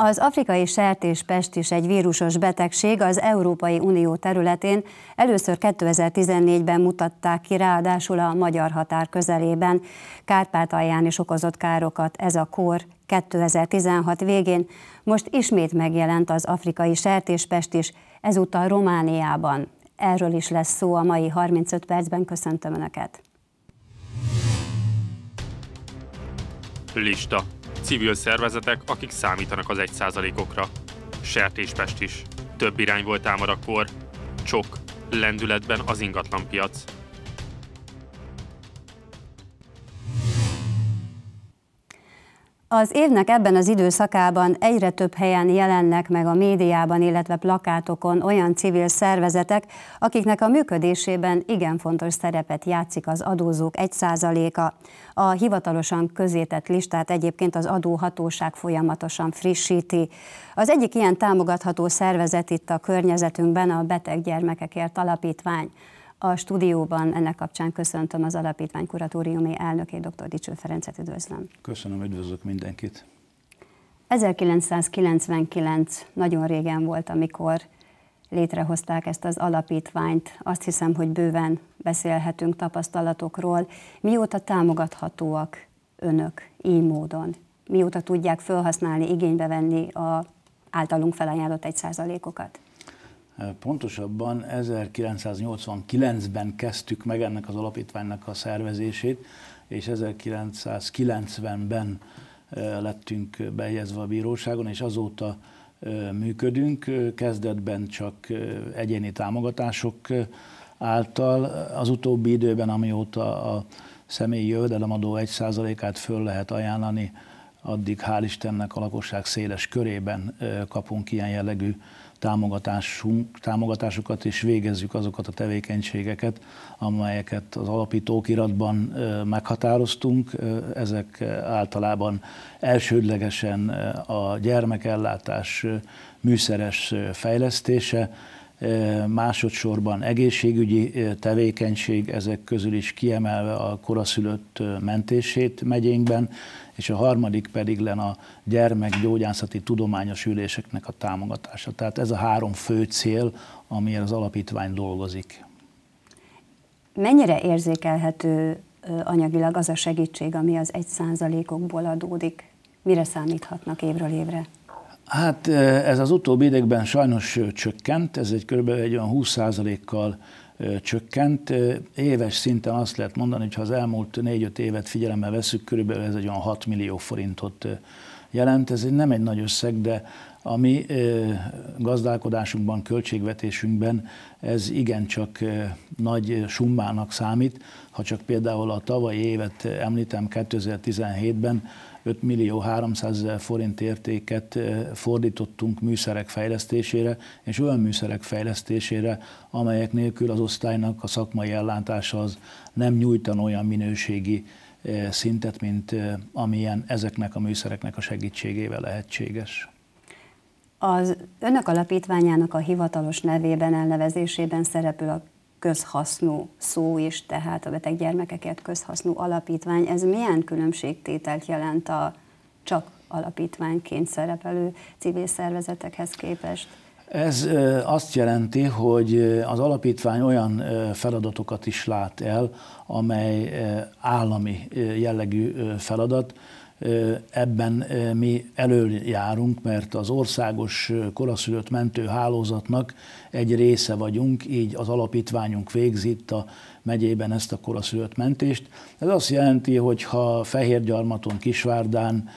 Az afrikai sertéspest is egy vírusos betegség az Európai Unió területén. Először 2014-ben mutatták ki, ráadásul a magyar határ közelében. Kárpátalján is okozott károkat ez a kór 2016 végén. Most ismét megjelent az afrikai sertéspest is, ezúttal Romániában. Erről is lesz szó a mai 35 percben. Köszöntöm Önöket! Lista civil szervezetek, akik számítanak az egy százalékokra, Sertéspest is. Több irány volt támad akkor. Csok, lendületben az ingatlanpiac. Az évnek ebben az időszakában egyre több helyen jelennek meg a médiában, illetve plakátokon olyan civil szervezetek, akiknek a működésében igen fontos szerepet játszik az adózók 1%-a. A hivatalosan közétett listát egyébként az adóhatóság folyamatosan frissíti. Az egyik ilyen támogatható szervezet itt a környezetünkben a Beteg Gyermekekért Alapítvány. A stúdióban ennek kapcsán köszöntöm az alapítvány kuratóriumi elnökét, dr. Dicső Ferencet üdvözlöm. Köszönöm, üdvözlök mindenkit. 1999 nagyon régen volt, amikor létrehozták ezt az alapítványt. Azt hiszem, hogy bőven beszélhetünk tapasztalatokról. Mióta támogathatóak önök így módon? Mióta tudják felhasználni, igénybe venni a általunk felajánlott egy százalékokat? Pontosabban 1989-ben kezdtük meg ennek az alapítványnak a szervezését, és 1990-ben lettünk bejegyezve a bíróságon, és azóta működünk. Kezdetben csak egyéni támogatások által, az utóbbi időben, amióta a személyi jövedelemadó 1%-át föl lehet ajánlani addig hál' Istennek a lakosság széles körében kapunk ilyen jellegű támogatásunk, támogatásokat, és végezzük azokat a tevékenységeket, amelyeket az alapítókiratban meghatároztunk. Ezek általában elsődlegesen a gyermekellátás műszeres fejlesztése, másodszorban egészségügyi tevékenység, ezek közül is kiemelve a koraszülött mentését megyénkben, és a harmadik pedig len a gyermekgyógyászati tudományos üléseknek a támogatása. Tehát ez a három fő cél, amiért az alapítvány dolgozik. Mennyire érzékelhető anyagilag az a segítség, ami az egy százalékokból adódik? Mire számíthatnak évről évre? Hát ez az utóbbi években sajnos csökkent, ez egy kb. egy olyan 20%-kal csökkent. Éves szinten azt lehet mondani, hogy ha az elmúlt 4-5 évet figyelembe veszük, körülbelül ez egy olyan 6 millió forintot jelent. Ez nem egy nagy összeg, de a mi gazdálkodásunkban, költségvetésünkben ez igencsak nagy summának számít. Ha csak például a tavalyi évet említem, 2017-ben 5 millió 300 ezer forint értéket eh, fordítottunk műszerek fejlesztésére, és olyan műszerek fejlesztésére, amelyek nélkül az osztálynak a szakmai ellátása az nem nyújtan olyan minőségi eh, szintet, mint eh, amilyen ezeknek a műszereknek a segítségével lehetséges. Az önök alapítványának a hivatalos nevében elnevezésében szerepül a közhasznú szó is, tehát a beteg gyermekeket közhasznú alapítvány. Ez milyen különbségtételt jelent a csak alapítványként szerepelő civil szervezetekhez képest? Ez azt jelenti, hogy az alapítvány olyan feladatokat is lát el, amely állami jellegű feladat, Ebben mi előjárunk, mert az országos koraszülött mentő hálózatnak egy része vagyunk, így az alapítványunk végzi itt a megyében ezt a koraszülött mentést. Ez azt jelenti, hogy ha Fehérgyarmaton, Kisvárdán,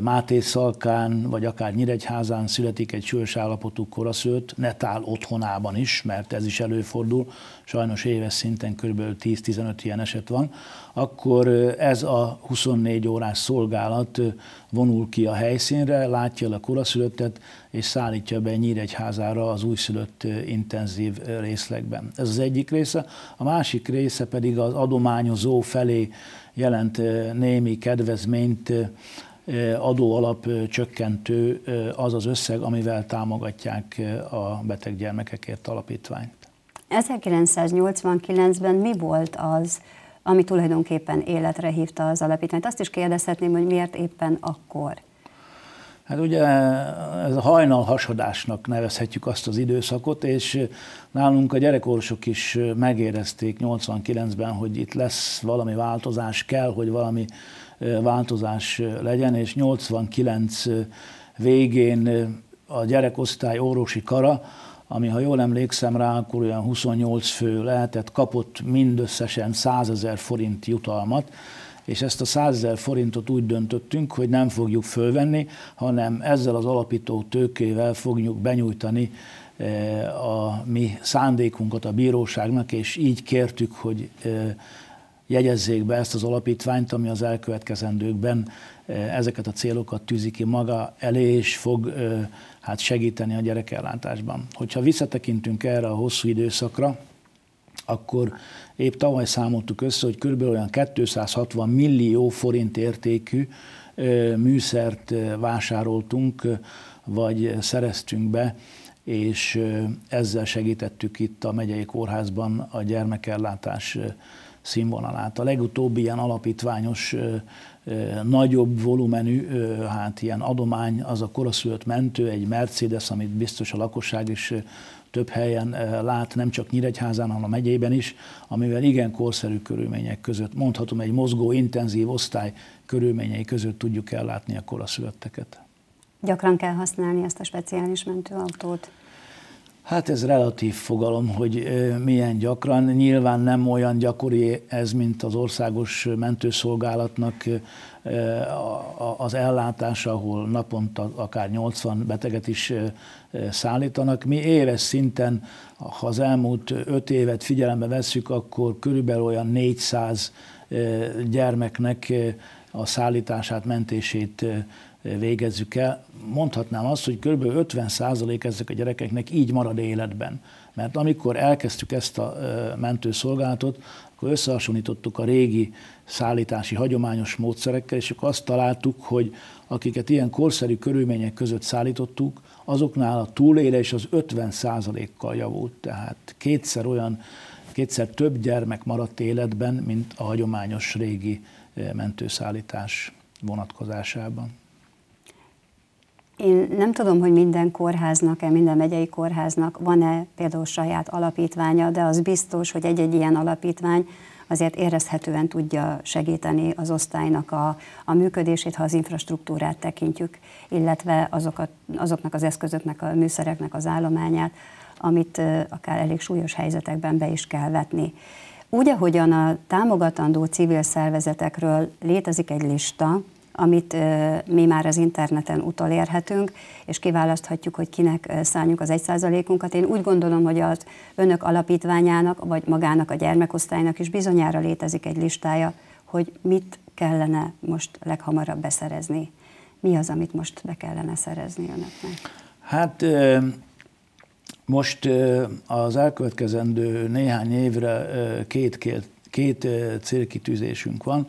Máté Szalkán, vagy akár Nyíregyházán születik egy súlyos állapotú koraszőt, netál otthonában is, mert ez is előfordul, sajnos éves szinten kb. 10-15 ilyen eset van, akkor ez a 24 órás szolgálat vonul ki a helyszínre, látja el a koraszülöttet, és szállítja be Nyíregyházára az újszülött intenzív részlegben. Ez az egyik része. A másik része pedig az adományozó felé jelent némi kedvezményt adóalap csökkentő az az összeg, amivel támogatják a beteg gyermekekért alapítványt. 1989-ben mi volt az, ami tulajdonképpen életre hívta az alapítványt? Azt is kérdezhetném, hogy miért éppen akkor? Hát ugye ez a hajnal hasadásnak nevezhetjük azt az időszakot, és nálunk a gyerekorvosok is megérezték 89-ben, hogy itt lesz valami változás, kell, hogy valami változás legyen, és 89 végén a gyerekosztály orvosi kara, ami ha jól emlékszem rá, akkor olyan 28 fő lehetett, kapott mindösszesen 100 ezer forint jutalmat, és ezt a 100 ezer forintot úgy döntöttünk, hogy nem fogjuk fölvenni, hanem ezzel az alapító tőkével fogjuk benyújtani a mi szándékunkat a bíróságnak, és így kértük, hogy jegyezzék be ezt az alapítványt, ami az elkövetkezendőkben eh, ezeket a célokat tűzi ki maga elé, és fog eh, hát segíteni a gyerekellátásban. Hogyha visszatekintünk erre a hosszú időszakra, akkor épp tavaly számoltuk össze, hogy kb. olyan 260 millió forint értékű eh, műszert vásároltunk, vagy szereztünk be, és ezzel segítettük itt a megyei kórházban a gyermekellátás színvonalát. A legutóbbi ilyen alapítványos nagyobb volumenű, hát ilyen adomány, az a koraszülött mentő, egy Mercedes, amit biztos a lakosság is több helyen lát, nem csak Nyíregyházán, hanem a megyében is, amivel igen korszerű körülmények között, mondhatom egy mozgó, intenzív osztály körülményei között tudjuk ellátni a koraszülötteket. Gyakran kell használni ezt a speciális mentőautót? Hát ez relatív fogalom, hogy milyen gyakran. Nyilván nem olyan gyakori ez, mint az országos mentőszolgálatnak az ellátása, ahol naponta akár 80 beteget is szállítanak. Mi éves szinten, ha az elmúlt 5 évet figyelembe vesszük, akkor körülbelül olyan 400 gyermeknek a szállítását, mentését végezzük el mondhatnám azt, hogy kb. 50% ezek a gyerekeknek így marad életben. Mert amikor elkezdtük ezt a mentőszolgálatot, akkor összehasonlítottuk a régi szállítási hagyományos módszerekkel, és akkor azt találtuk, hogy akiket ilyen korszerű körülmények között szállítottuk, azoknál a túlélés az 50 kal javult, tehát kétszer olyan, kétszer több gyermek maradt életben, mint a hagyományos régi mentőszállítás vonatkozásában. Én nem tudom, hogy minden kórháznak-e, minden megyei kórháznak van-e például saját alapítványa, de az biztos, hogy egy-egy ilyen alapítvány azért érezhetően tudja segíteni az osztálynak a, a működését, ha az infrastruktúrát tekintjük, illetve azokat, azoknak az eszközöknek, a műszereknek az állományát, amit akár elég súlyos helyzetekben be is kell vetni. Úgy, ahogyan a támogatandó civil szervezetekről létezik egy lista, amit mi már az interneten utolérhetünk, és kiválaszthatjuk, hogy kinek szálljuk az egy százalékunkat. Én úgy gondolom, hogy az önök alapítványának, vagy magának a gyermekosztálynak is bizonyára létezik egy listája, hogy mit kellene most leghamarabb beszerezni. Mi az, amit most be kellene szerezni önöknek? Hát most az elkövetkezendő néhány évre két, két célkitűzésünk van.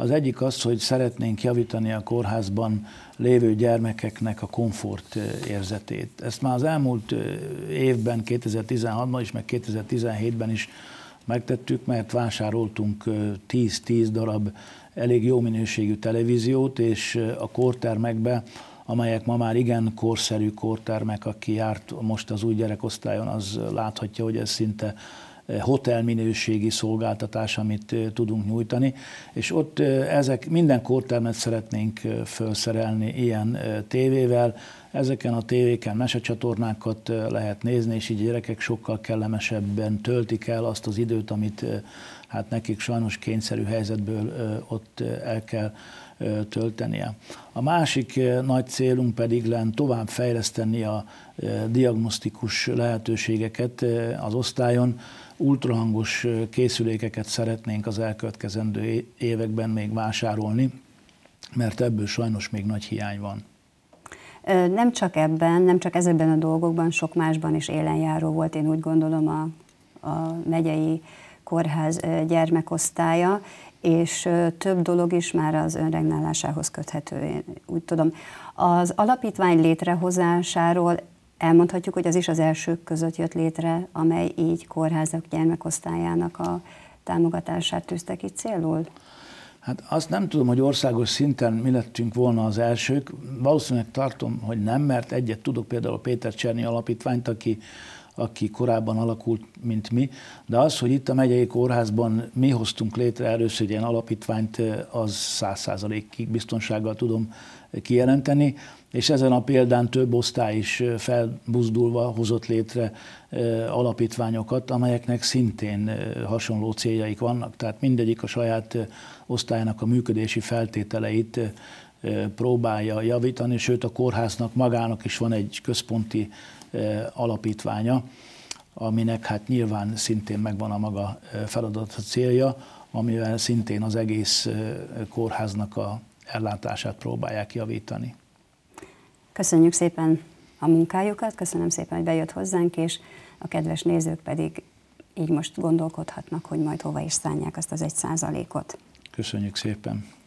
Az egyik az, hogy szeretnénk javítani a kórházban lévő gyermekeknek a komfort érzetét. Ezt már az elmúlt évben, 2016-ban is, meg 2017-ben is megtettük, mert vásároltunk 10-10 darab elég jó minőségű televíziót, és a kortermekbe amelyek ma már igen korszerű kortermek, aki járt most az új gyerekosztályon, az láthatja, hogy ez szinte hotel minőségi szolgáltatás, amit tudunk nyújtani, és ott ezek minden kórtermet szeretnénk felszerelni ilyen tévével, Ezeken a tévéken mesecsatornákat lehet nézni, és így gyerekek sokkal kellemesebben töltik el azt az időt, amit hát nekik sajnos kényszerű helyzetből ott el kell töltenie. A másik nagy célunk pedig lenne tovább fejleszteni a diagnosztikus lehetőségeket az osztályon, ultrahangos készülékeket szeretnénk az elkövetkezendő években még vásárolni, mert ebből sajnos még nagy hiány van. Nem csak ebben, nem csak ezekben a dolgokban, sok másban is élenjáró volt, én úgy gondolom a, a megyei kórház gyermekosztálya, és több dolog is már az önregnálásához köthető, én úgy tudom. Az alapítvány létrehozásáról Elmondhatjuk, hogy az is az elsők között jött létre, amely így kórházak gyermekosztályának a támogatását tűzte ki célul? Hát azt nem tudom, hogy országos szinten mi lettünk volna az elsők. Valószínűleg tartom, hogy nem, mert egyet tudok, például a Péter Cserny alapítványt, aki, aki korábban alakult, mint mi. De az, hogy itt a megyei kórházban mi hoztunk létre először egy ilyen alapítványt, az száz százalékig biztonsággal tudom kijelenteni és ezen a példán több osztály is felbuzdulva hozott létre alapítványokat, amelyeknek szintén hasonló céljaik vannak, tehát mindegyik a saját osztályának a működési feltételeit próbálja javítani, sőt a kórháznak magának is van egy központi alapítványa, aminek hát nyilván szintén megvan a maga feladata célja, amivel szintén az egész kórháznak a ellátását próbálják javítani. Köszönjük szépen a munkájukat, köszönöm szépen, hogy bejött hozzánk, és a kedves nézők pedig így most gondolkodhatnak, hogy majd hova is szállják azt az egy százalékot. Köszönjük szépen!